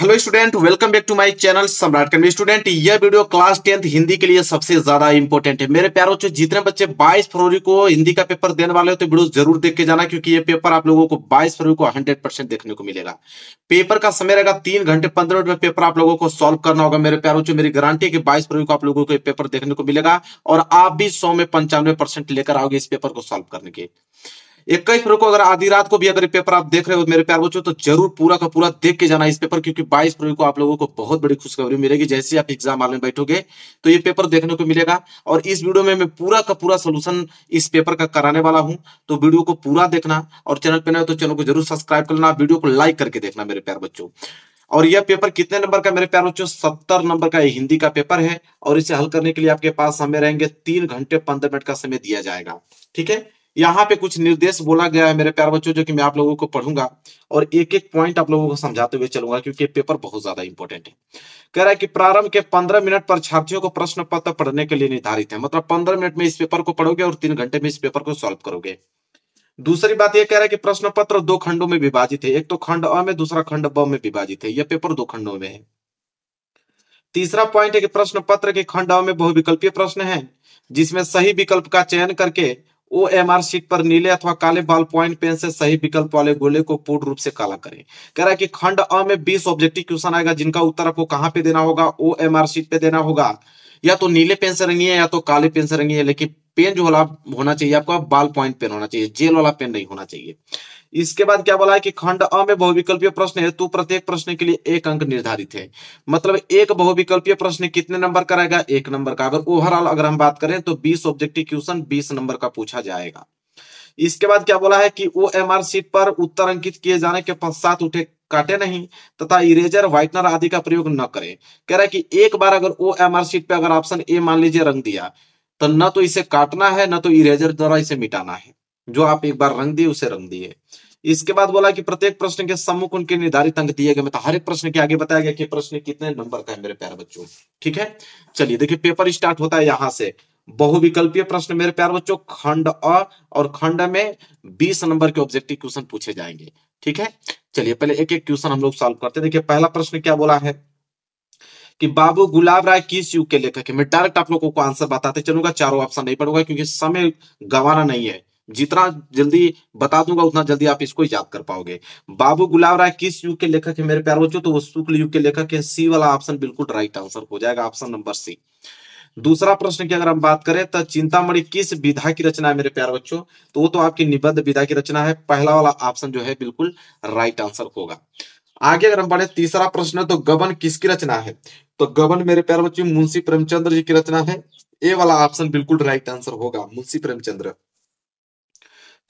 hello student welcome back to my channel Samrat कन्वी student यह video class tenth Hindi के लिए सबसे ज्यादा इंपॉर्टेंट है मेरे प्यारे बच्चों जितने बच्चे 22 फरवरी को हिंदी का पेपर देने वाले हो तो वीडियो जरूर देख के जाना क्योंकि ये पेपर आप लोगों को 22 फरवरी को 100 परसेंट देखने को मिलेगा पेपर का समय रहेगा तीन घंटे पंद्रह मिनट में पेपर आप लोगों को सोल्व करना होगा मेरे प्यारे बच्चों मेरी गारंटी है कि बाईस फरवरी को आप लोगों को पेपर देखने को मिलेगा और आप भी सौ में पंचानवे लेकर आओगे इस पेपर को सोल्व करने के इक्कीस फरवरी को अगर आधी रात को भी अगर पेपर आप देख रहे हो मेरे प्यार बच्चों तो जरूर पूरा का पूरा देख के जाना इस पेपर क्योंकि बाईस फरवरी को आप लोगों को बहुत बड़ी खुशखबरी मिलेगी जैसे आप एग्जाम हाल में बैठोगे तो ये पेपर देखने को मिलेगा और इस वीडियो में मैं पूरा का पूरा सोल्यूशन इस पेपर का कराने वाला हूँ तो वीडियो को पूरा देखना और चैनल पर ना तो चैनल को जरूर सब्सक्राइब करना वीडियो को लाइक करके देखना मेरे प्यार बच्चों और यह पेपर कितने नंबर का मेरे प्यार बच्चों सत्तर नंबर का हिंदी का पेपर है और इसे हल करने के लिए आपके पास समय रहेंगे तीन घंटे पंद्रह मिनट का समय दिया जाएगा ठीक है यहाँ पे कुछ निर्देश बोला गया है मेरे प्यार बच्चों जो कि मैं आप लोगों को पढ़ूंगा और एक एक पॉइंट आप लोगों को समझाते हुए चलूंगा क्योंकि पेपर बहुत ज्यादा इंपॉर्टेंट है कह रहा है कि प्रारंभ के पंद्रह मिनट पर छात्रियों को प्रश्न पत्र पढ़ने के लिए निर्धारित है मतलब पंद्रह मिनट में इस पेपर को पढ़ोगे और तीन घंटे में इस पेपर को सोल्व करोगे दूसरी बात यह कह रहा है कि प्रश्न पत्र दो खंडों में विभाजित है एक तो खंड अ में दूसरा खंड ब में विभाजित है यह पेपर दो खंडों में है तीसरा पॉइंट है कि प्रश्न पत्र के खंड अ में बहुविकल्पीय प्रश्न है जिसमें सही विकल्प का चयन करके ओ एम आर शीट पर नीले अथवा काले बाल पॉइंट पेन से सही विकल्प वाले गोले को पूर्ण रूप से काला करें कह रहा है कि खंड अ में बीस ऑब्जेक्टिव क्वेश्चन आएगा जिनका उत्तर आपको कहाँ पे देना होगा ओ एम आर शीट पे देना होगा या तो नीले पेन से रंगी है या तो काले पेन से रंगी है लेकिन पेन जो होना चाहिए आपका बाल पॉइंट पेन होना चाहिए जेल वाला पेन नहीं होना चाहिए इसके बाद क्या बोला है कि खंड अ में बहुविकल्पीय प्रश्न है तो प्रत्येक प्रश्न के लिए एक अंक निर्धारित है मतलब एक बहुविकल्पीय प्रश्न कितने नंबर का रहेगा एक नंबर का अगर ओवरऑल अगर हम बात करें तो बीस ऑब्जेक्टिव क्वेश्चन बीस नंबर का पूछा जाएगा इसके बाद क्या बोला है कि ओ एम आर सीट पर उत्तर अंकित किए जाने के पश्चात उठे काटे नहीं तथा इरेजर व्हाइटनर आदि का प्रयोग न करें कह रहा है कि एक बार अगर ओ एम आर सीट पर अगर ऑप्शन ए मान लीजिए रंग दिया तो न तो इसे काटना है न तो इरेजर द्वारा इसे मिटाना है जो आप एक बार रंग दिए उसे रंग दिए इसके बाद बोला कि प्रत्येक प्रश्न के सम्मुख उनके निर्धारित अंक दिए गए मतलब हर एक प्रश्न के आगे बताया गया कि प्रश्न कितने नंबर का है मेरे प्यारे बच्चों ठीक है चलिए देखिए पेपर स्टार्ट होता है यहाँ से बहुविकल्पीय प्रश्न मेरे प्यार बच्चों खंड अ और खंड में 20 नंबर के ऑब्जेक्टिव क्वेश्चन पूछे जाएंगे ठीक है चलिए पहले एक एक क्वेश्चन हम लोग सॉल्व करते हैं देखिए पहला प्रश्न क्या बोला है कि बाबू गुलाब राय किस युग के लेखक है मैं डायरेक्ट आप लोगों को आंसर बताते चलूंगा चारों ऑप्शन नहीं पढ़ूंगा क्योंकि समय गंवाना नहीं है जितना जल्दी बता दूंगा उतना जल्दी आप इसको याद कर पाओगे बाबू गुलाब राय किस युग के लेखक है मेरे प्यार बच्चों तो वो शुक्ल युग के लेखक है सी वाला ऑप्शन बिल्कुल राइट आंसर हो जाएगा ऑप्शन नंबर सी दूसरा प्रश्न की अगर हम बात करें तो चिंतामणि किस विधा की रचना है मेरे प्यार बच्चों तो वो तो आपकी निबद्ध विधा की रचना है पहला वाला ऑप्शन जो है बिल्कुल राइट आंसर होगा आगे अगर हम बढ़े तीसरा प्रश्न तो गबन किसकी रचना है तो गबन मेरे प्यार बच्चों मुंशी प्रेमचंद्र जी की रचना है ए वाला ऑप्शन बिल्कुल राइट आंसर होगा मुंशी प्रेमचंद्र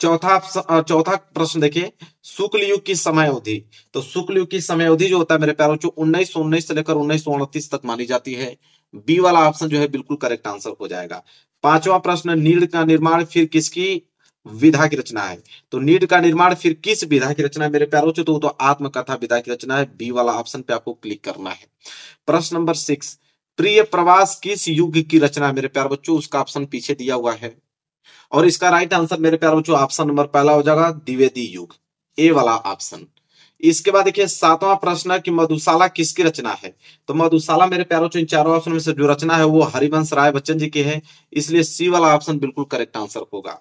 चौथा चौथा प्रश्न देखिए शुक्ल युग की समय अवधि तो शुक्ल युग की समय अवधि जो होता है मेरे प्यारों जो उन्नीस सौ उन्नीस से लेकर उन्नीस सौ उनतीस तक मानी जाती है बी वाला ऑप्शन जो है बिल्कुल करेक्ट आंसर हो जाएगा पांचवा प्रश्न नीड का निर्माण फिर किसकी विधा की रचना है तो नीड का निर्माण फिर किस विधा की रचना है मेरे प्यारों तो वो तो आत्मकथा विधा की रचना है बी वाला ऑप्शन पे आपको क्लिक करना है प्रश्न नंबर सिक्स प्रिय प्रवास किस युग की रचना है मेरे प्यार बच्चों उसका ऑप्शन पीछे दिया हुआ है और इसका राइट आंसर मेरे प्यार बच्चों ऑप्शन नंबर पहला हो जाएगा द्विवेदी युग ए वाला ऑप्शन इसके बाद देखिए सातवां प्रश्न है कि मधुशाला किसकी रचना है तो मधुशाला मेरे प्यारों इन चारों ऑप्शन में से जो रचना है वो हरिवंश राय बच्चन जी की है इसलिए सी वाला ऑप्शन बिल्कुल करेक्ट आंसर होगा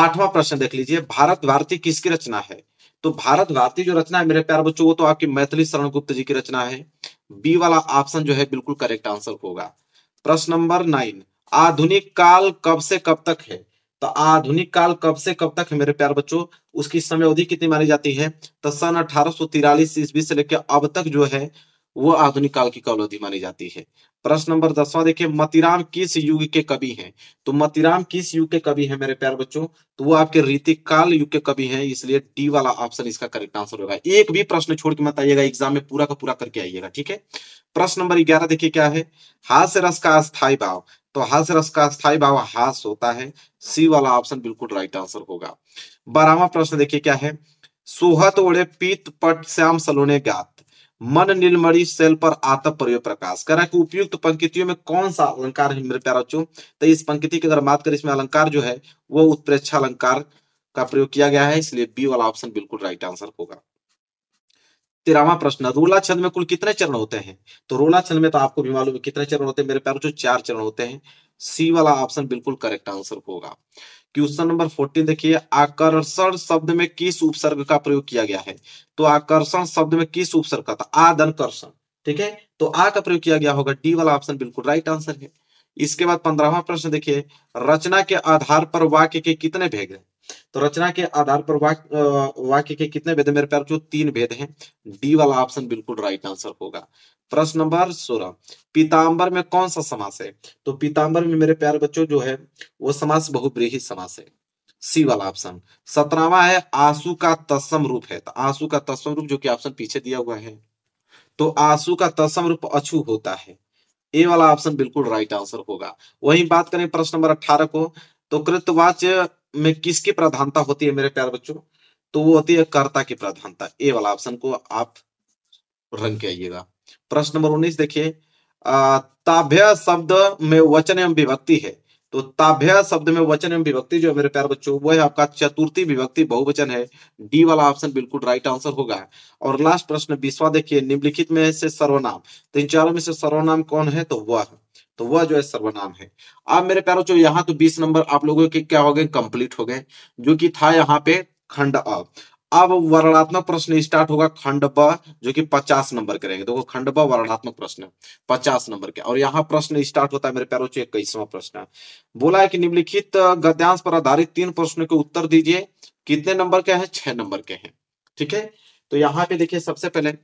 आठवां प्रश्न देख लीजिए भारत भारती किसकी रचना है तो भारत भारती जो रचना है मेरे प्यार बच्चों वो तो आपकी मैथिली शरण गुप्त जी की रचना है बी वाला ऑप्शन जो है बिल्कुल करेक्ट आंसर होगा प्रश्न नंबर नाइन आधुनिक काल कब से कब तक है तो आधुनिक काल कब से कब तक है मेरे प्यार बच्चों उसकी समय अवधि कितनी मानी जाती है तो सन अठारह सौ तिरालीस ईस्वी से लेकर अब तक जो है वो आधुनिक काल की कालावधि मानी जाती है प्रश्न नंबर दसवां देखिए मतिराम किस युग के कवि हैं तो मतिराम किस युग के कवि हैं मेरे प्यार बच्चों तो वो आपके रीतिक काल युग के कवि हैं इसलिए डी वाला ऑप्शन इसका करेक्ट आंसर होगा एक भी प्रश्न छोड़ के मत आइएगा एग्जाम में पूरा का पूरा करके आइएगा ठीक है प्रश्न नंबर ग्यारह देखिए क्या है हास्य रस का अस्थायी भाव तो हस रस का स्थायी भाव हास होता है सी वाला ऑप्शन बिल्कुल राइट आंसर होगा बारहवा प्रश्न देखिए क्या है सुहत ओढ़े पीत पट श्याम सलोने गात मन नीलमणि सेल पर आतप प्रयोग प्रकाश करा रहा है कि उपयुक्त पंक्तियों में कौन सा अलंकार है मेरे प्यारा चो तो इस पंक्ति की अगर बात करें इसमें अलंकार जो है वो उत्प्रेक्षा अलंकार का प्रयोग किया गया है इसलिए बी वाला ऑप्शन बिल्कुल राइट आंसर होगा तेरहवा प्रश्न रोला छंद में कुल कितने चरण होते हैं तो रोला छंद में तो आपको भी मालूम है कितने चरण होते हैं मेरे प्यारों जो चार चरण होते हैं सी वाला ऑप्शन बिल्कुल करेक्ट आंसर होगा क्वेश्चन नंबर फोर्टीन देखिए आकर्षण शब्द में किस उपसर्ग का प्रयोग किया गया है तो आकर्षण शब्द में किस उपसर्ग का था आदनकर्षण ठीक है तो आ का प्रयोग किया गया होगा डी वाला ऑप्शन बिल्कुल राइट आंसर है इसके बाद पंद्रहवा प्रश्न देखिए रचना के आधार पर वाक्य के कितने भेद हैं तो रचना के आधार पर वाक्य के कितने भेद मेरे प्यार जो तीन भेद हैं डी वाला ऑप्शन बिल्कुल राइट आंसर होगा प्रश्न नंबर सोलह पीताम्बर में कौन सा समास है तो पीताम्बर में मेरे प्यार बच्चों जो है वो समास बहुब्रीही समास है सी वाला ऑप्शन सत्रहवा है आंसू का तस्म रूप है तो आंसू का तस्म रूप जो कि ऑप्शन पीछे दिया हुआ है तो आंसू का तस्म रूप अछु होता है ए वाला ऑप्शन बिल्कुल राइट आंसर होगा वहीं बात करें प्रश्न नंबर अठारह को तो कृतवाच में किसकी प्रधानता होती है मेरे प्यार बच्चों तो वो होती है कर्ता की प्रधानता ए वाला ऑप्शन को आप रंग के आइएगा प्रश्न नंबर उन्नीस देखिए ताभ्य शब्द में वचन एवं विभक्ति है तो ताभ्य शब्द में वचन एवं विभक्ति जो है मेरे प्यार बच्चों वो है आपका चतुर्थी विभक्ति बहुवचन है डी वाला ऑप्शन बिल्कुल राइट आंसर होगा और लास्ट प्रश्न बीसवा देखिए निम्नलिखित में से सर्वनाम तो इन चारों में से सर्वनाम कौन है तो वह तो वह जो है सर्वनाम है अब मेरे प्यारो जो यहाँ तो 20 नंबर आप लोगों के क्या हो गए कंप्लीट हो गए जो कि था यहाँ पे खंड अ अब वर्णात्मक प्रश्न स्टार्ट होगा खंड ब जो कि 50 नंबर के रहेंगे देखो तो खंड ब वर्णात्मक प्रश्न 50 नंबर के और यहाँ प्रश्न स्टार्ट होता है मेरे प्यारों इक्कीसवा प्रश्न बोला है कि निम्नलिखित गद्यांश पर आधारित तीन प्रश्नों के उत्तर दीजिए कितने नंबर के हैं छह नंबर के हैं ठीक है तो यहाँ पे देखिए सबसे पहले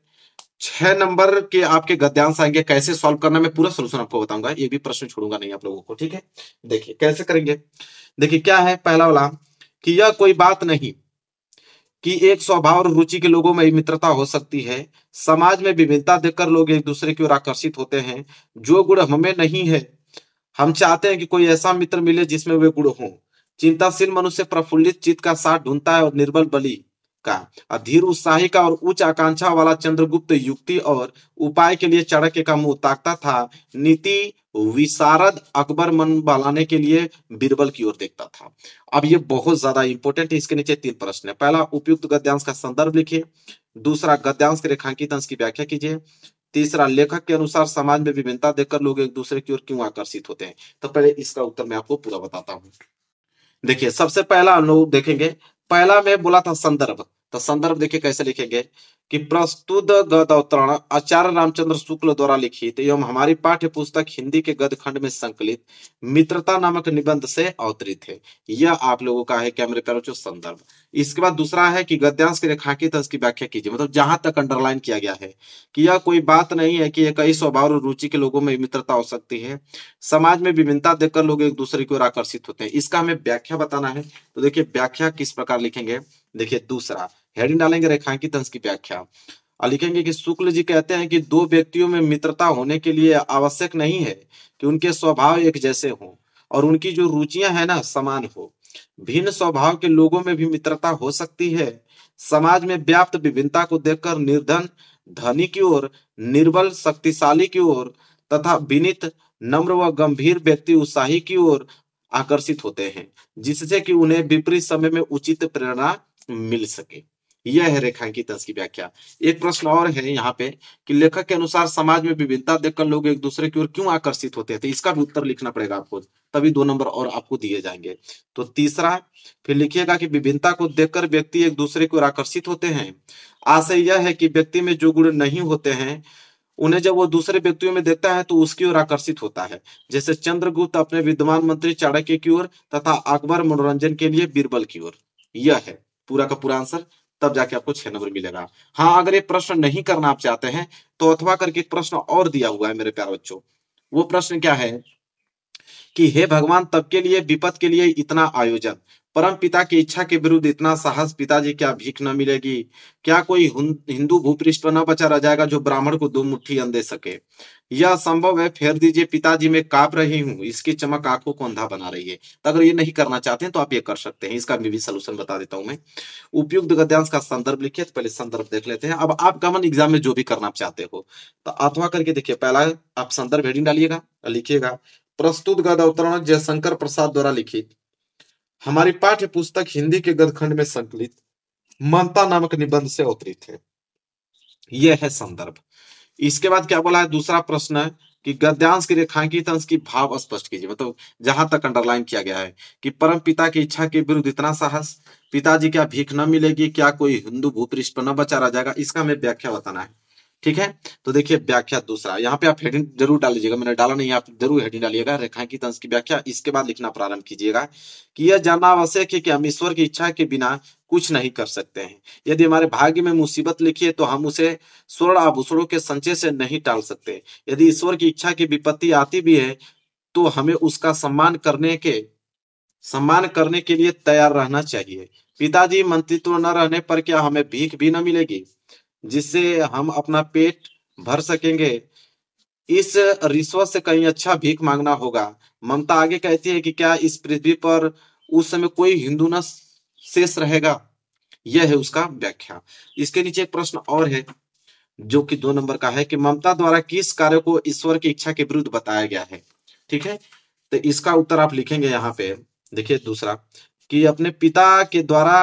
छह नंबर के आपके गद्यांश आएंगे कैसे सॉल्व करना मैं पूरा सोल्यूशन आपको बताऊंगा ये भी प्रश्न छोड़ूंगा नहीं आप लोगों को ठीक है देखिए कैसे करेंगे देखिए क्या है पहला वाला कि यह कोई बात नहीं कि एक स्वभाव और रुचि के लोगों में मित्रता हो सकती है समाज में विभिन्नता देखकर लोग एक दूसरे की ओर आकर्षित होते हैं जो गुण हमें नहीं है हम चाहते हैं कि कोई ऐसा मित्र मिले जिसमें वे गुण हो चिंताशील मनुष्य प्रफुल्लित चित्त का साथ ढूंढता है और निर्बल बली का धीर उत्साही का और उच्च आकांक्षा वाला चंद्रगुप्त युक्ति और उपाय के लिए चड़क का मुंह ताकता था नीति विशारद अकबर मन बहलाने के लिए बीरबल की ओर देखता था अब ये बहुत ज्यादा इंपोर्टेंट है इसके नीचे तीन प्रश्न है पहला उपयुक्त गद्यांश का संदर्भ लिखिए दूसरा गद्यांश के रेखांकित अंश की व्याख्या कीजिए तीसरा लेखक के अनुसार समाज में विभिन्नता देखकर लोग एक दूसरे की ओर क्यों आकर्षित होते हैं तो पहले इसका उत्तर मैं आपको पूरा बताता हूँ देखिए सबसे पहला हम देखेंगे पहला में बोला था संदर्भ तो संदर्भ देखिए कैसे लिखेंगे कि प्रस्तुत गद अवतरण आचार्य रामचंद्र शुक्ल द्वारा लिखित एवं हमारी पाठ्य पुस्तक हिंदी के गद खंड में संकलित मित्रता नामक निबंध से अवतरित है यह आप लोगों का है कैमरे पर संदर्भ इसके बाद दूसरा है कि गद्यांश के रेखांकित अंश की व्याख्या कीजिए मतलब जहां तक अंडरलाइन किया गया है कि यह कोई बात नहीं है कि यह कई स्वभाव और रुचि के लोगों में मित्रता हो सकती है समाज में विभिन्नता देखकर लोग एक दूसरे की ओर आकर्षित होते हैं इसका हमें व्याख्या बताना है तो देखिये व्याख्या किस प्रकार लिखेंगे देखिये दूसरा हेडिंग डालेंगे रेखांकित अंश की व्याख्या और लिखेंगे कि शुक्ल जी कहते हैं कि दो व्यक्तियों में मित्रता होने के लिए आवश्यक नहीं है कि उनके स्वभाव एक जैसे हो और उनकी जो रुचियां हैं ना समान हो भिन्न स्वभाव के लोगों में भी मित्रता हो सकती है समाज में व्याप्त विभिन्नता को देखकर निर्धन धनी की ओर निर्बल शक्तिशाली की ओर तथा विनित नम्र व गंभीर व्यक्ति उत्साही की ओर आकर्षित होते हैं जिससे कि उन्हें विपरीत समय में उचित प्रेरणा मिल सके यह है रेखांकित अंश की व्याख्या एक प्रश्न और है यहाँ पे कि लेखक के अनुसार समाज में विभिन्नता देखकर लोग एक दूसरे की ओर क्यों आकर्षित होते हैं तो इसका भी उत्तर लिखना पड़ेगा आपको तभी दो नंबर और आपको दिए जाएंगे तो तीसरा फिर लिखिएगा कि विभिन्नता को देखकर व्यक्ति एक दूसरे की ओर आकर्षित होते हैं आशय यह है कि व्यक्ति में जो गुण नहीं होते हैं उन्हें जब वो दूसरे व्यक्तियों में देखता है तो उसकी ओर आकर्षित होता है जैसे चंद्रगुप्त अपने विद्वान मंत्री चाणक्य की ओर तथा अकबर मनोरंजन के लिए बीरबल की ओर यह है पूरा का पूरा आंसर तब जाके आपको छह नंबर मिलेगा हाँ अगर ये प्रश्न नहीं करना आप चाहते हैं तो अथवा करके एक प्रश्न और दिया हुआ है मेरे प्यार बच्चों वो प्रश्न क्या है कि हे भगवान तब के लिए विपद के लिए इतना आयोजन परम पिता की इच्छा के विरुद्ध इतना साहस पिताजी क्या भीख न मिलेगी क्या कोई हिंदू भूपृष्ठ न बचा रह जाएगा जो ब्राह्मण को दो मुट्ठी अन दे सके यह संभव है फेर दीजिए पिताजी मैं काप रही हूँ इसकी चमक आंखों को अंधा बना रही है तो अगर ये नहीं करना चाहते हैं तो आप ये कर सकते हैं इसका भी सोल्यूशन बता देता हूँ मैं उपयुक्त गद्यांश का संदर्भ लिखिए तो पहले संदर्भ देख लेते हैं अब आप गमन एग्जाम में जो भी करना चाहते हो तो अथवा करके देखिए पहला आप संदर्भ हेडिंग डालिएगा लिखिएगा प्रस्तुत गद अवतरण जयशंकर प्रसाद द्वारा लिखित हमारी पाठ्य पुस्तक हिंदी के गदखंड में संकलित ममता नामक निबंध से अवतरित है यह है संदर्भ इसके बाद क्या बोला है दूसरा प्रश्न है कि गद्यांश की रेखांकित अंश की भाव स्पष्ट कीजिए मतलब जहां तक अंडरलाइन किया गया है कि परम पिता की इच्छा के विरुद्ध इतना साहस पिताजी क्या भीख न मिलेगी क्या कोई हिंदू भूपृष्ठ पर न बचा रह जाएगा इसका हमें व्याख्या बताना है ठीक है तो देखिए व्याख्या दूसरा यहाँ पे आप हेडिंग जरूर डाल लीजिएगा मैंने डाला नहीं आप जरूर हेडिंग डालिएगा रेखांकित अंश की व्याख्या इसके बाद लिखना प्रारंभ कीजिएगा कि यह जानना आवश्यक है कि हम ईश्वर की इच्छा के बिना कुछ नहीं कर सकते हैं यदि हमारे भाग्य में मुसीबत लिखी है तो हम उसे स्वर्ण आभूषणों के संचय से नहीं टाल सकते यदि ईश्वर की इच्छा की विपत्ति आती भी है तो हमें उसका सम्मान करने के सम्मान करने के लिए तैयार रहना चाहिए पिताजी मंत्रित्व न रहने पर क्या हमें भीख भी न मिलेगी जिससे हम अपना पेट भर सकेंगे इस रिश्वत से कहीं अच्छा भीख मांगना होगा ममता आगे कहती है कि क्या इस पृथ्वी पर उस समय कोई हिंदू न शेष रहेगा यह है उसका व्याख्या इसके नीचे एक प्रश्न और है जो कि दो नंबर का है कि ममता द्वारा किस कार्य को ईश्वर की इच्छा के विरुद्ध बताया गया है ठीक है तो इसका उत्तर आप लिखेंगे यहाँ पे देखिए दूसरा कि अपने पिता के द्वारा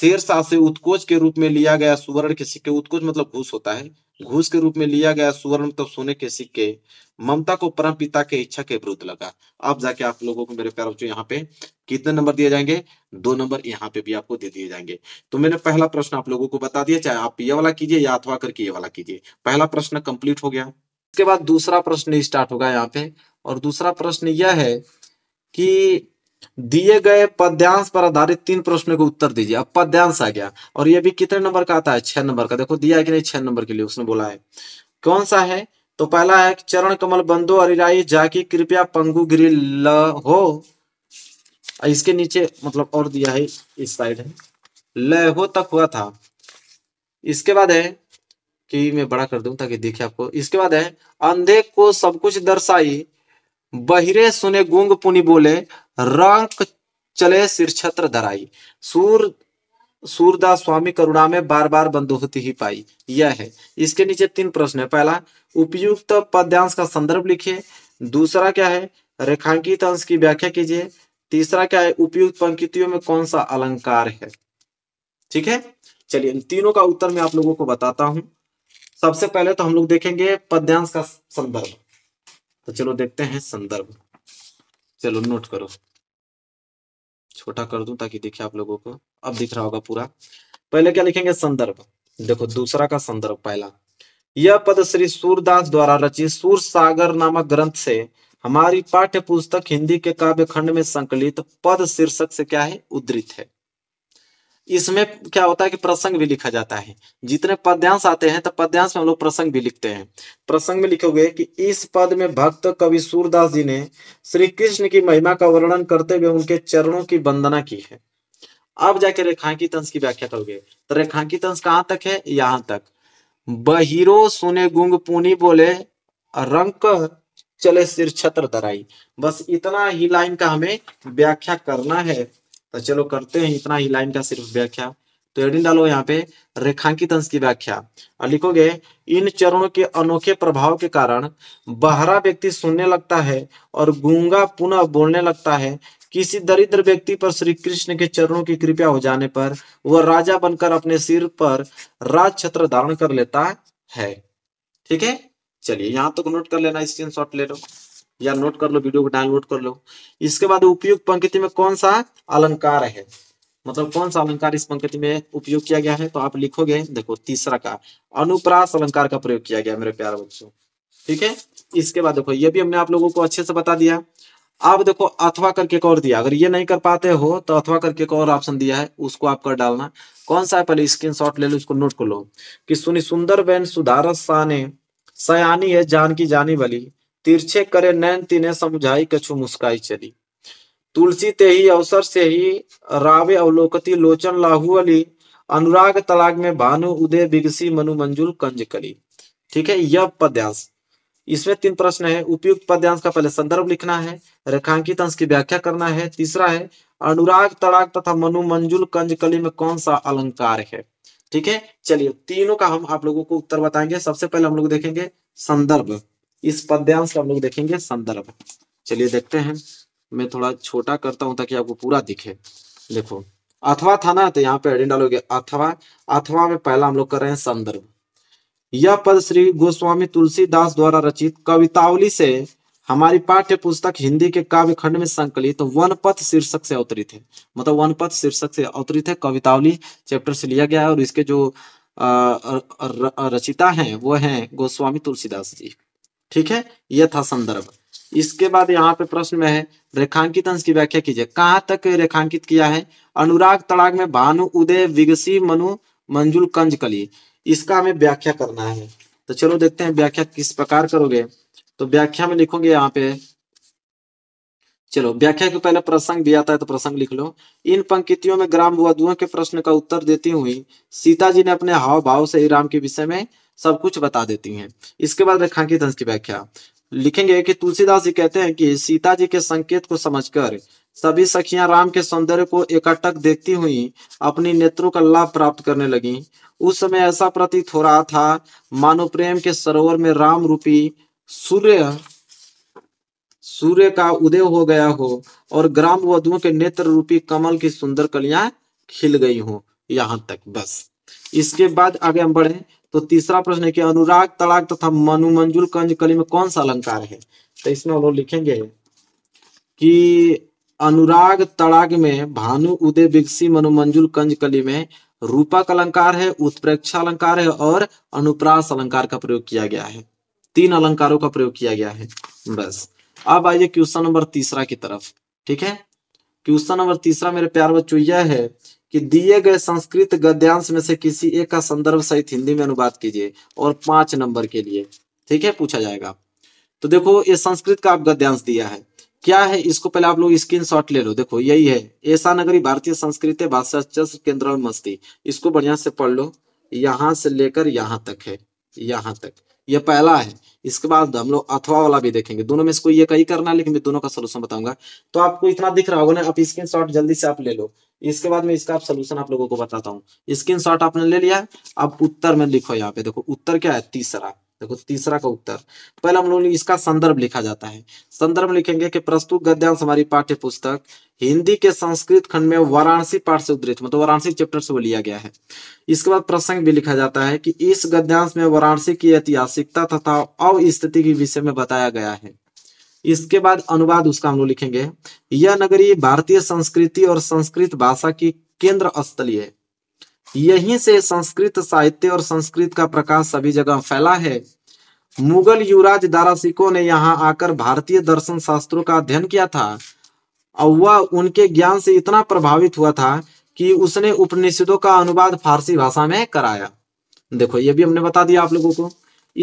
शेरशाह से उत्कोच के रूप में लिया गया सुवर्ण के सिक्के उत्कोच मतलब घूस होता है घूस के रूप में लिया गया सुवर्ण मतलब सोने के सिक्के ममता को परम पिता के इच्छा के विरुद्ध लगा अब जाके आप लोगों को मेरे प्यार बच्चों यहाँ पे कितने नंबर दिए जाएंगे दो नंबर यहाँ पे भी आपको दे दिए जाएंगे तो मैंने पहला प्रश्न आप लोगों को बता दिया चाहे आप ये वाला कीजिए या अथवा करके ये वाला कीजिए पहला प्रश्न कंप्लीट हो गया उसके बाद दूसरा प्रश्न स्टार्ट होगा यहाँ पे और दूसरा प्रश्न यह है कि दिए गए पद्यांश पर आधारित तीन प्रश्नों के उत्तर दीजिए अब पद्यांश आ गया और ये भी कितने नंबर का आता है छह नंबर का देखो दिया कि नहीं छह नंबर के लिए उसने बोला है कौन सा है तो पहला है चरण कमल बंदो अरिराई जाकी कृपया पंगु गिरी ल हो इसके नीचे मतलब और दिया है इस साइड है ल हो तक हुआ था इसके बाद है कि मैं बड़ा कर दूं ताकि देखे आपको इसके बाद है अंधे को सब कुछ दर्शाई बहिरे सुने गुंग पुनि बोले रंक चले सिर छत्र धराई सूर सूरदास स्वामी करुणा में बार बार बंदोहती ही पाई यह है इसके नीचे तीन प्रश्न है पहला उपयुक्त पद्यांश का संदर्भ लिखिए दूसरा क्या है रेखांकित अंश की व्याख्या कीजिए तीसरा क्या है उपयुक्त पंक्तियों में कौन सा अलंकार है ठीक है चलिए तीनों का उत्तर मैं आप लोगों को बताता हूं सबसे पहले तो हम लोग देखेंगे पद्यांश का संदर्भ तो चलो देखते हैं संदर्भ चलो नोट करो छोटा कर दूं ताकि दिखे आप लोगों को अब दिख रहा होगा पूरा पहले क्या लिखेंगे संदर्भ देखो दूसरा का संदर्भ पहला यह पद श्री सूरदास द्वारा रचित सूर सागर नामक ग्रंथ से हमारी पाठ्य पुस्तक हिंदी के काव्य खंड में संकलित पद शीर्षक से क्या है उद्धृत है इसमें क्या होता है कि प्रसंग भी लिखा जाता है जितने पद्यांश आते हैं तो पद्यांश में हम लोग प्रसंग भी लिखते हैं प्रसंग में लिखोगे कि इस पद में भक्त कवि सूरदास जी ने श्री कृष्ण की महिमा का वर्णन करते हुए उनके चरणों की वंदना की है अब जाके रेखांकित अंश की व्याख्या करोगे तो रेखांकित अंश कहाँ तक है यहाँ तक बहिरो सुने गुंग पुनी बोले रंक चले सिर छत्र दराई बस इतना ही लाइन का हमें व्याख्या करना है तो चलो करते हैं इतना ही लाइन का सिर्फ व्याख्या तो हेडिंग डालो यहाँ पे रेखांकित अंश की व्याख्या और लिखोगे इन चरणों के अनोखे प्रभाव के कारण बहरा व्यक्ति सुनने लगता है और गूंगा पुनः बोलने लगता है किसी दरिद्र व्यक्ति पर श्री कृष्ण के चरणों की कृपया हो जाने पर वह राजा बनकर अपने सिर पर राज छत्र धारण कर लेता है ठीक है चलिए यहाँ तक तो नोट कर लेना स्क्रीन शॉट ले लो या नोट कर लो वीडियो को डाउनलोड कर लो इसके बाद उपयुक्त पंक्ति में कौन सा अलंकार है मतलब कौन सा अलंकार इस पंक्ति में उपयोग किया गया है तो आप लिखोगे देखो तीसरा का अनुप्रास अलंकार का प्रयोग किया गया मेरे प्यारे बच्चों ठीक है इसके बाद देखो ये भी हमने आप लोगों को अच्छे से बता दिया आप देखो अथवा करके एक और दिया अगर ये नहीं कर पाते हो तो अथवा करके एक और ऑप्शन दिया है उसको आप कर डालना कौन सा है पहले स्क्रीन शॉट ले लो उसको नोट कर लो कि सुनी सुंदर बहन सुधारस शाह ने सयानी है जान की जानी वाली तिरछे करे नैन तिने समझाई कछु मुस्काई चली तुलसी ते ही अवसर से ही रावे अवलोकती लोचन लाहुअली अनुराग तलाग में भानु उदय बिगसी मनु मंजुल कंज कली ठीक है यह पद्यांश इसमें तीन प्रश्न है उपयुक्त पद्यांश का पहले संदर्भ लिखना है रेखांकित अंश की व्याख्या करना है तीसरा है अनुराग तड़ाग तथा मनु मंजुल कंज कली में कौन सा अलंकार है ठीक है चलिए तीनों का हम आप लोगों को उत्तर बताएंगे सबसे पहले हम लोग देखेंगे संदर्भ इस पद्यांश का हम लोग देखेंगे संदर्भ चलिए देखते हैं मैं थोड़ा छोटा करता हूं ताकि आपको पूरा दिखे देखो अथवा था ना तो यहाँ पे एडिंग डालोगे अथवा अथवा में पहला हम लोग कर रहे हैं संदर्भ यह पद श्री गोस्वामी तुलसीदास द्वारा रचित कवितावली से हमारी पाठ्य पुस्तक हिंदी के काव्य खंड में संकलित तो वन पथ शीर्षक से अवतरित है मतलब वन पथ शीर्षक से अवतरित है कवितावली चैप्टर से लिया गया है और इसके जो रचिता है वो है गोस्वामी तुलसीदास जी ठीक है यह था संदर्भ इसके बाद यहाँ पे प्रश्न में है रेखांकित अंश की व्याख्या कीजिए कहाँ तक रेखांकित किया है अनुराग तड़ाग में भानु उदय विगसी मनु मंजुल कंज कली इसका हमें व्याख्या करना है तो चलो देखते हैं व्याख्या किस प्रकार करोगे तो व्याख्या में लिखोगे यहाँ पे चलो व्याख्या के पहले प्रसंग भी आता है तो प्रसंग लिख लो इन पंक्तियों में ग्राम वधुओं के प्रश्न का उत्तर देती हुई सीता जी ने अपने हाव भाव से राम के विषय में सब कुछ बता देती हैं इसके बाद रेखांकित अंश की व्याख्या लिखेंगे कि तुलसीदास जी कहते हैं कि सीता जी के संकेत को समझकर सभी सखियां राम के सौंदर्य को एकटक देखती हुई अपनी नेत्रों का लाभ प्राप्त करने लगी उस समय ऐसा प्रतीत हो रहा था मानो प्रेम के सरोवर में राम रूपी सूर्य सूर्य का उदय हो गया हो और ग्राम वधुओं के नेत्र रूपी कमल की सुंदर कलियां खिल गई हो यहाँ तक बस इसके बाद आगे हम बढ़े तो तीसरा प्रश्न है कि अनुराग तड़ाक तथा मनु मंजुल कंज कली में कौन सा अलंकार है तो इसमें लोग लिखेंगे कि अनुराग तड़ाग में भानु उदय बिगसी मनु मंजुल कंज कली में रूपक अलंकार है उत्प्रेक्षा अलंकार है और अनुप्रास अलंकार का प्रयोग किया गया है तीन अलंकारों का प्रयोग किया गया है बस अब आइए क्वेश्चन नंबर तीसरा की तरफ ठीक है क्वेश्चन नंबर तीसरा मेरे प्यार बच्चों यह है कि दिए गए संस्कृत गद्यांश में से किसी एक का संदर्भ सहित हिंदी में अनुवाद कीजिए और पांच नंबर के लिए ठीक है पूछा जाएगा तो देखो ये संस्कृत का आप गद्यांश दिया है क्या है इसको पहले आप लोग स्क्रीन शॉट ले लो देखो यही है ऐसा नगरी भारतीय संस्कृत भाषाचस्त्र केंद्र और मस्ती इसको बढ़िया से पढ़ लो यहां से लेकर यहां तक है यहां तक यह पहला है इसके बाद हम लोग अथवा वाला भी देखेंगे दोनों में इसको ये कहीं करना है लेकिन मैं दोनों का सोल्यूशन बताऊंगा तो आपको इतना दिख रहा होगा ना आप स्क्रीन जल्दी से आप ले लो इसके बाद में इसका आप सोल्यूशन आप लोगों को बताता हूँ स्क्रीन आपने ले लिया अब उत्तर में लिखो यहाँ पे देखो उत्तर क्या है तीसरा देखो तीसरा का उत्तर पहले हम लोग इसका संदर्भ लिखा जाता है संदर्भ लिखेंगे कि प्रस्तुत गद्यांश हमारी पाठ्य पुस्तक हिंदी के संस्कृत खंड में वाराणसी पाठ से उद्धृत मतलब वाराणसी चैप्टर से वो लिया गया है इसके बाद प्रसंग भी लिखा जाता है कि इस गद्यांश में वाराणसी की ऐतिहासिकता तथा अवस्थिति के विषय में बताया गया है इसके बाद अनुवाद उसका हम लोग लिखेंगे यह नगरी भारतीय संस्कृति और संस्कृत भाषा की केंद्र स्थलीय है यहीं से संस्कृत साहित्य और संस्कृत का प्रकाश सभी जगह फैला है मुगल युवराज दारासिको ने यहाँ आकर भारतीय दर्शन शास्त्रों का अध्ययन किया था और वह उनके ज्ञान से इतना प्रभावित हुआ था कि उसने उपनिषदों का अनुवाद फारसी भाषा में कराया देखो ये भी हमने बता दिया आप लोगों को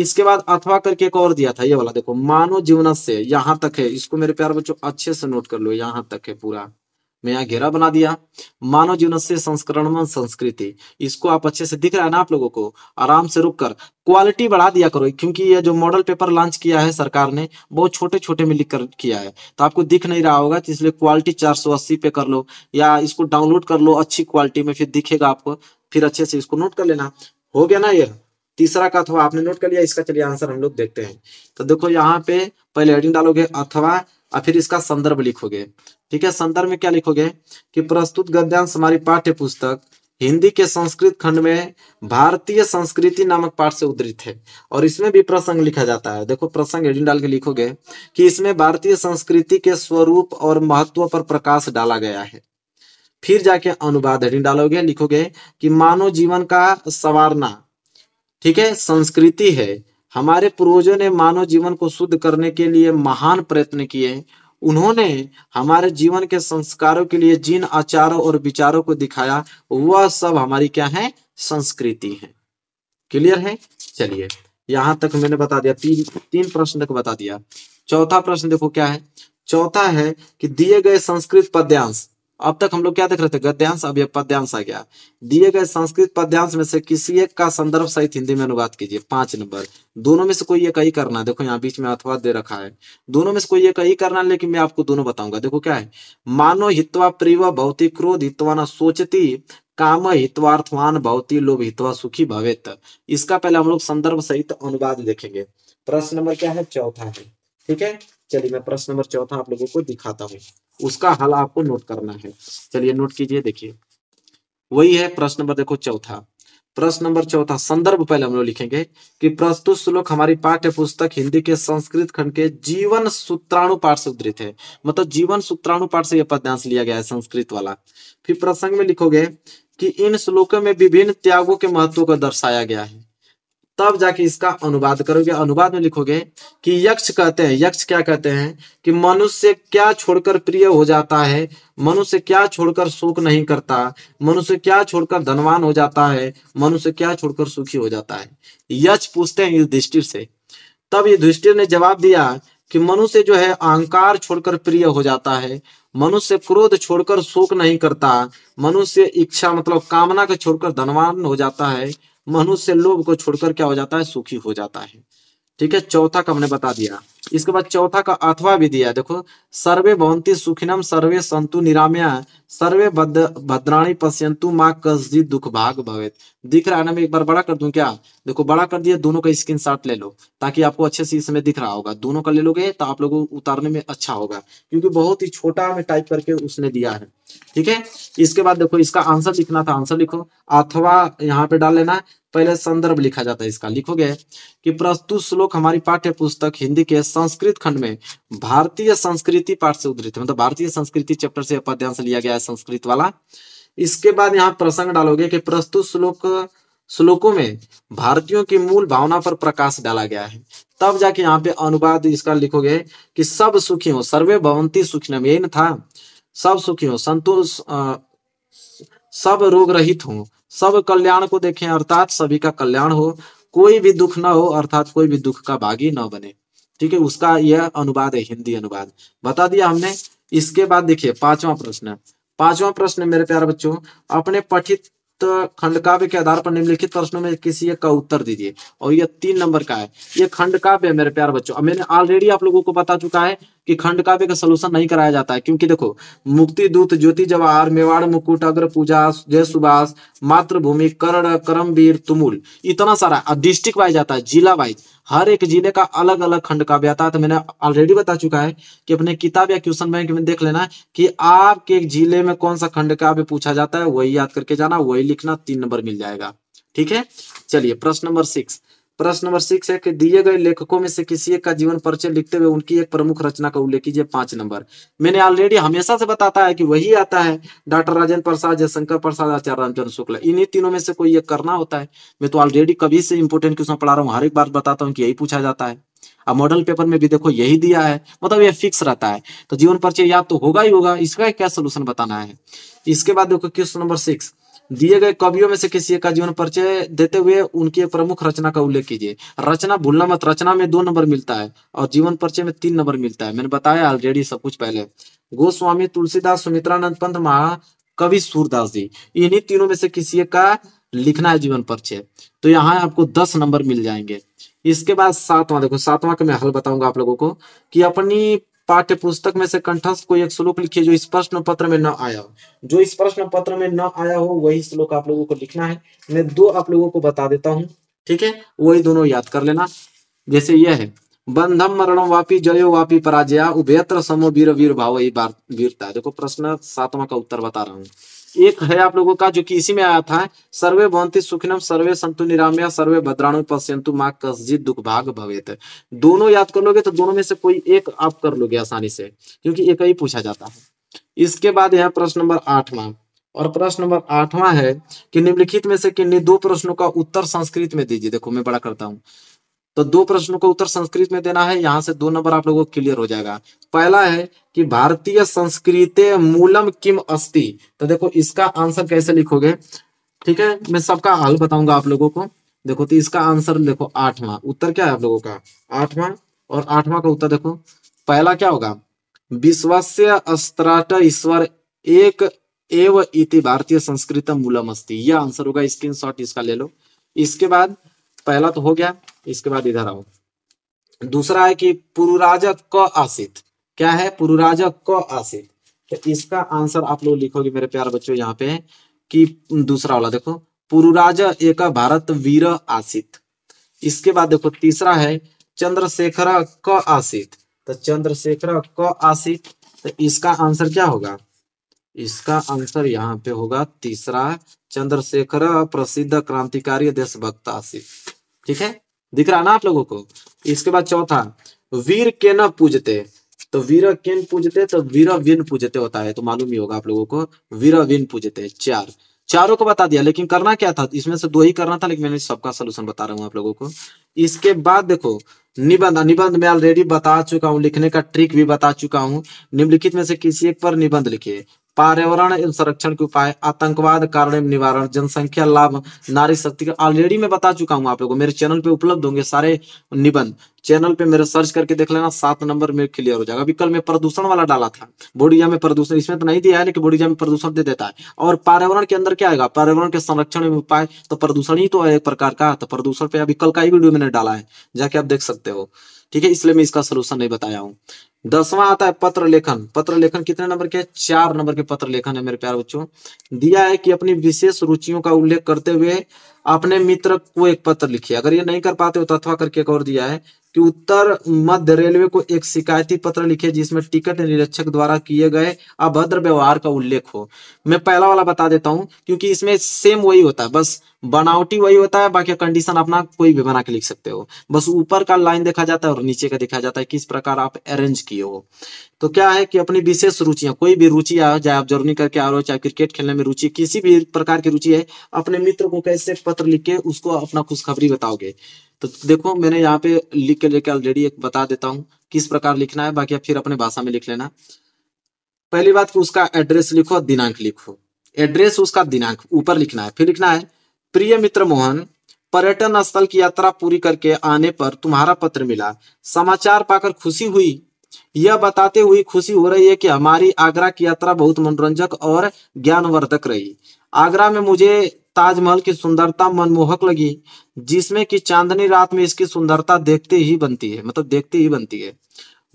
इसके बाद अथवा करके एक और दिया था ये वाला देखो मानव जीवन से यहाँ तक है इसको मेरे प्यार बच्चों अच्छे से नोट कर लो यहाँ तक है पूरा मैं यहाँ घेरा बना दिया मानव जीवन से संस्करण संस्कृति इसको आप अच्छे से दिख रहा है ना आप लोगों को आराम से रुक कर क्वालिटी बढ़ा दिया करो क्योंकि ये जो मॉडल पेपर लॉन्च किया है सरकार ने बहुत छोटे छोटे में लिख कर किया है तो आपको दिख नहीं रहा होगा तो इसलिए क्वालिटी 480 पे कर लो या इसको डाउनलोड कर लो अच्छी क्वालिटी में फिर दिखेगा आपको फिर अच्छे से इसको नोट कर लेना हो गया ना ये तीसरा का अथवा आपने नोट कर लिया इसका चलिए आंसर हम लोग देखते हैं तो देखो यहाँ पे पहले हेडिंग डालोगे अथवा और फिर इसका संदर्भ लिखोगे ठीक है संदर्भ में क्या लिखोगे कि प्रस्तुत गद्यांश हमारी पाठ्य पुस्तक हिंदी के संस्कृत खंड में भारतीय संस्कृति नामक पाठ से उद्धृत है और इसमें भी प्रसंग लिखा जाता है देखो प्रसंग हेडिंग डाल के लिखोगे कि इसमें भारतीय संस्कृति के स्वरूप और महत्व पर प्रकाश डाला गया है फिर जाके अनुवाद हेडिंग डालोगे लिखोगे कि मानव जीवन का सवारना ठीक है संस्कृति है हमारे पूर्वजों ने मानव जीवन को शुद्ध करने के लिए महान प्रयत्न किए उन्होंने हमारे जीवन के संस्कारों के लिए जिन आचारों और विचारों को दिखाया वह सब हमारी क्या है संस्कृति है क्लियर है चलिए यहां तक मैंने बता दिया तीन तीन प्रश्न तक बता दिया चौथा प्रश्न देखो क्या है चौथा है कि दिए गए संस्कृत पद्यांश अब तक हम लोग क्या देख रहे थे गद्यांश अब यह पद्यांश आ गया दिए गए संस्कृत पद्यांश में से किसी एक का संदर्भ सहित हिंदी में अनुवाद कीजिए पांच नंबर दोनों में से कोई एक ही करना है देखो यहाँ बीच में अथवा दे रखा है दोनों में से कोई एक ही करना है लेकिन मैं आपको दोनों बताऊंगा देखो क्या है मानव हितवा प्रिय भौतिक क्रोध हितवा न सोचती काम हितवार्थवान भौती लोभ हितवा सुखी भवेत इसका पहले हम लोग संदर्भ सहित अनुवाद देखेंगे प्रश्न नंबर क्या है चौथा है ठीक है चलिए मैं प्रश्न नंबर चौथा आप लोगों को दिखाता हूँ उसका हल आपको नोट करना है चलिए नोट कीजिए देखिए वही है प्रश्न नंबर देखो चौथा प्रश्न नंबर चौथा संदर्भ पहले हम लोग लिखेंगे कि प्रस्तुत श्लोक हमारी पाठ्य पुस्तक हिंदी के संस्कृत खंड के जीवन सूत्राणु पाठ से उद्धृत है मतलब जीवन सूत्राणु पाठ से यह पद्यांश लिया गया है संस्कृत वाला फिर प्रसंग में लिखोगे कि इन श्लोकों में विभिन्न त्यागों के महत्व को दर्शाया गया है तब जाके इसका अनुवाद करोगे अनुवाद में लिखोगे कि यक्ष कहते हैं यक्ष क्या कहते हैं कि मनुष्य क्या छोड़कर प्रिय हो जाता है मनुष्य क्या छोड़कर शोक नहीं करता मनुष्य क्या छोड़कर धनवान हो जाता है मनुष्य क्या छोड़कर सुखी हो जाता है यक्ष पूछते हैं युधिष्ठिर से तब युधिष्ठिर ने जवाब दिया कि मनुष्य जो है अहंकार छोड़कर प्रिय हो जाता है मनुष्य क्रोध छोड़कर शोक नहीं करता मनुष्य इच्छा मतलब कामना को छोड़कर धनवान हो जाता है मनुष्य लोभ को छोड़कर क्या हो जाता है सुखी हो जाता है ठीक है चौथा का हमने बता दिया इसके बाद चौथा का अथवा भी दिया देखो सर्वे भवंती सुखिनम सर्वे संतु निरामया सर्वे भद्राणी पश्यंतु माँ कसजी दुख भाग भवे दिख रहा है ना मैं एक बार बड़ा कर दूं क्या देखो बड़ा कर दिया दोनों का स्क्रीन ले लो ताकि आपको अच्छे से इसमें दिख रहा होगा दोनों का ले लोगे तो आप लोगों को उतारने में अच्छा होगा क्योंकि बहुत ही छोटा में टाइप करके उसने दिया है ठीक है इसके बाद देखो इसका आंसर लिखना था आंसर लिखो अथवा यहाँ पे डाल लेना पहले संदर्भ लिखा जाता है इसका लिखोगे कि प्रस्तुत श्लोक हमारी पाठ्य पुस्तक हिंदी के संस्कृत खंड में भारतीय संस्कृति पाठ से उद्धृत है मतलब भारतीय संस्कृति चैप्टर से अपाध्यांश लिया गया है संस्कृत वाला इसके बाद यहाँ प्रसंग डालोगे कि प्रस्तुत श्लोक श्लोकों में भारतीयों की मूल भावना पर प्रकाश डाला गया है तब जाके यहाँ पे अनुवाद इसका लिखोगे कि सब सुखी हो सर्वे भवंती सुखी यही था सब सुखी हो संतोष सब रोग रहित हो सब कल्याण को देखें अर्थात सभी का कल्याण हो कोई भी दुख ना हो अर्थात कोई भी दुख का भागी ना बने ठीक है उसका यह अनुवाद है हिंदी अनुवाद बता दिया हमने इसके बाद देखिए पांचवा प्रश्न पांचवा प्रश्न मेरे प्यारे बच्चों अपने पठित खंड काव्य के आधार पर निम्नलिखित प्रश्नों में किसी एक का उत्तर दीजिए और यह तीन नंबर का है ये खंड काव्य है मेरे प्यार बच्चों अब मैंने ऑलरेडी आप लोगों को बता चुका है कि खंड काव्य का सलूशन नहीं कराया जाता है क्योंकि देखो मुक्ति दूत ज्योति जवाहर मेवाड़ मुकुट अग्र पूजा जय सुभाष मातृभूमि करण करमवीर तुमुल इतना सारा डिस्ट्रिक्ट वाइज आता है जिला वाइज हर एक जिले का अलग अलग खंड काव्य आता है तो मैंने ऑलरेडी बता चुका है कि अपने किताब या क्वेश्चन बैंक में देख लेना कि आपके जिले में कौन सा खंड काव्य पूछा जाता है वही याद करके जाना वही लिखना तीन नंबर मिल जाएगा ठीक है चलिए प्रश्न नंबर सिक्स प्रश्न नंबर सिक्स है कि दिए गए लेखकों में से किसी एक का जीवन परिचय लिखते हुए उनकी एक प्रमुख रचना का उल्लेख कीजिए पांच नंबर मैंने ऑलरेडी हमेशा से बताता है कि वही आता है डॉक्टर राजेंद्र प्रसाद जयशंकर प्रसाद आचार्य रामचंद्र शुक्ला इन्हीं तीनों में से कोई एक करना होता है मैं तो ऑलरेडी कभी से इंपोर्टेंट क्वेश्चन पढ़ा रहा हूँ हर एक बार बताता हूँ कि यही पूछा जाता है अब मॉडल पेपर में भी देखो यही दिया है मतलब ये फिक्स रहता है तो जीवन परिचय याद तो होगा ही होगा इसका क्या सोल्यूशन बताना है इसके बाद देखो क्वेश्चन नंबर सिक्स दिए गए कवियों में से किसी का जीवन परिचय देते हुए उनकी प्रमुख रचना का उल्लेख कीजिए रचना भूलना मत रचना में दो नंबर मिलता है और जीवन परिचय में तीन नंबर मिलता है मैंने बताया ऑलरेडी सब कुछ पहले गोस्वामी तुलसीदास सुमित्रानंद पंत महा कवि सूरदास जी इन्हीं तीनों में से किसी का लिखना है जीवन परिचय तो यहाँ आपको दस नंबर मिल जाएंगे इसके बाद सातवां देखो सातवां का मैं हल बताऊंगा आप लोगों को कि अपनी पाठ्य पुस्तक में से कंठस्थ को एक श्लोक लिखिए जो इस प्रश्न पत्र में न आया हो जो इस प्रश्न पत्र में न आया हो वही श्लोक आप लोगों को लिखना है मैं दो आप लोगों को बता देता हूँ ठीक है वही दोनों याद कर लेना जैसे यह है बंधम मरणम वापी जयो वापी पराजया उभयत्र समो वीर वीर भाव ये वीरता देखो प्रश्न सातवा का उत्तर बता रहा हूँ एक है आप लोगों का जो कि इसी में आया था सर्वे भवंती सुखिनम सर्वे संतु निरामया सर्वे भद्राणु पश्यंतु माँ कसजी दुख भाग भवेत दोनों याद कर लोगे तो दोनों में से कोई एक आप कर लोगे आसानी से क्योंकि एक ही पूछा जाता है इसके बाद यहाँ प्रश्न नंबर आठवा और प्रश्न नंबर आठवां है कि निम्नलिखित में से किन्नी दो प्रश्नों का उत्तर संस्कृत में दीजिए देखो मैं बड़ा करता हूँ तो दो प्रश्नों का उत्तर संस्कृत में देना है यहाँ से दो नंबर आप लोगों को क्लियर हो जाएगा पहला है कि भारतीय संस्कृत मूलम किम अस्ति तो देखो इसका आंसर कैसे लिखोगे ठीक है मैं सबका हल बताऊंगा आप लोगों को देखो तो इसका आंसर देखो आठवा उत्तर क्या है आप लोगों का आठवा और आठवां का उत्तर देखो पहला क्या होगा विश्वस्य अस्त्राट ईश्वर एक एव इति भारतीय संस्कृत मूलम अस्थि यह आंसर होगा स्क्रीन इसका ले लो इसके बाद पहला तो हो गया इसके बाद इधर आओ दूसरा है कि पुरुराजक क आशित क्या है पुरुराजक क आशित तो इसका आंसर आप लोग लिखोगे मेरे प्यार बच्चों यहाँ पे कि दूसरा वाला देखो पुरुराज एक भारत वीर आशित इसके बाद देखो तीसरा है चंद्रशेखर क आशित तो चंद्रशेखर क आशित तो इसका आंसर क्या होगा इसका आंसर यहाँ पे होगा तीसरा चंद्रशेखर प्रसिद्ध क्रांतिकारी देशभक्त आशित ठीक है दिख रहा ना आप लोगों को इसके बाद चौथा वीर के न पूजते तो वीर केन पूजते तो वीर विन पूजते होता है तो मालूम ही होगा आप लोगों को वीर विन पूजते चार चारों को बता दिया लेकिन करना क्या था इसमें से दो ही करना था लेकिन मैंने सबका सलूशन बता रहा हूँ आप लोगों को इसके बाद देखो निबंध निबंध मैं ऑलरेडी बता चुका हूँ लिखने का ट्रिक भी बता चुका हूँ निम्नलिखित में से किसी एक पर निबंध लिखिए पर्यावरण संरक्षण के उपाय आतंकवाद कारण निवारण जनसंख्या लाभ नारी शक्ति ऑलरेडी मैं बता चुका हूँ आप लोगों को मेरे चैनल पे उपलब्ध होंगे सारे निबंध चैनल पे मेरे सर्च करके देख लेना सात नंबर में क्लियर हो जाएगा अभी कल मैं प्रदूषण वाला डाला था बोडिया में प्रदूषण इसमें तो नहीं दिया है लेकिन बोडिया में प्रदूषण दे देता है और पर्यावरण के अंदर क्या आएगा पर्यावरण के संरक्षण में उपाय तो प्रदूषण ही तो है एक प्रकार का तो प्रदूषण पे अभी कल का ही वीडियो मैंने डाला है जाके आप देख सकते हो ठीक है इसलिए मैं इसका सोल्यूशन नहीं बताया हूँ दसवां आता है पत्र लेखन पत्र लेखन कितने नंबर के चार नंबर के पत्र लेखन है मेरे प्यार बच्चों दिया है कि अपनी विशेष रुचियों का उल्लेख करते हुए अपने मित्र को एक पत्र लिखिए अगर ये नहीं कर पाते हो तो अथवा करके एक और दिया है कि उत्तर मध्य रेलवे को एक शिकायती पत्र लिखे जिसमें टिकट निरीक्षक द्वारा किए गए अभद्र व्यवहार का उल्लेख हो मैं पहला वाला बता देता हूँ क्योंकि इसमें सेम वही होता है बस बनावटी वही होता है बाकी कंडीशन अपना कोई भी बना के लिख सकते हो बस ऊपर का लाइन देखा जाता है और नीचे का देखा जाता है किस प्रकार आप अरेंज किए हो तो क्या है कि अपनी विशेष रुचियां कोई भी रुचि आ चाहे आप जर्नी करके आ रहे हो चाहे क्रिकेट खेलने में रुचि किसी भी प्रकार की रुचि है अपने मित्र को कैसे पत्र लिख के उसको अपना खुशखबरी बताओगे तो देखो मैंने यहाँ पे लिख के लेके ऑलरेडी एक बता देता हूँ किस प्रकार लिखना है बाकी आप फिर अपने भाषा में लिख लेना पहली बात कि उसका एड्रेस लिखो दिनांक लिखो एड्रेस उसका दिनांक ऊपर लिखना है फिर लिखना है प्रिय मित्र मोहन पर्यटन स्थल की यात्रा पूरी करके आने पर तुम्हारा पत्र मिला समाचार पाकर खुशी हुई यह बताते हुए खुशी हो रही है कि हमारी आगरा की यात्रा बहुत मनोरंजक और ज्ञानवर्धक रही आगरा में मुझे ताजमहल की सुंदरता मनमोहक लगी जिसमें कि चांदनी रात में इसकी सुंदरता देखते ही बनती है मतलब देखते ही बनती है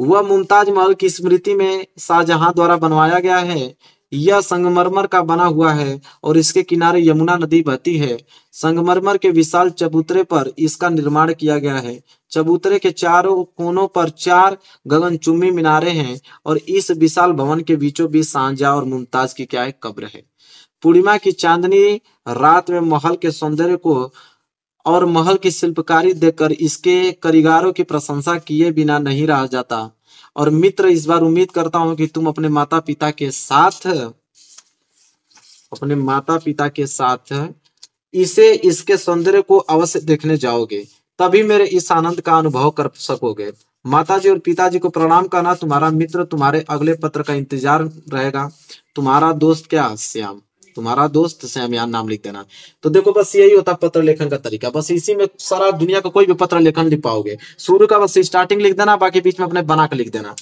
वह मुमताज महल की स्मृति में शाहजहां द्वारा बनवाया गया है यह संगमरमर का बना हुआ है और इसके किनारे यमुना नदी बहती है संगमरमर के विशाल चबूतरे पर इसका निर्माण किया गया है चबूतरे के चारों कोनों पर चार गगनचुम्बी मीनारे हैं और इस विशाल भवन के बीचों बीच सांझा और मुमताज की क्या एक कब्र है पूर्णिमा की चांदनी रात में महल के सौंदर्य को और महल की शिल्पकारी देखकर इसके करीगारों की प्रशंसा किए बिना नहीं रहा जाता और मित्र इस बार उम्मीद करता हूं कि तुम अपने माता पिता के साथ अपने माता पिता के साथ इसे इसके सौंदर्य को अवश्य देखने जाओगे तभी मेरे इस आनंद का अनुभव कर सकोगे माताजी और पिताजी को प्रणाम करना तुम्हारा मित्र तुम्हारे अगले पत्र का इंतजार रहेगा तुम्हारा दोस्त क्या श्याम तुम्हारा दोस्त सैमयान नाम लिख देना तो देखो बस यही होता पत्र लेखन का तरीका बस इसी में सारा दुनिया का कोई भी पत्र लेखन लिख पाओगे शुरू का बस स्टार्टिंग लिख देना बाकी बीच में अपने बना के लिख देना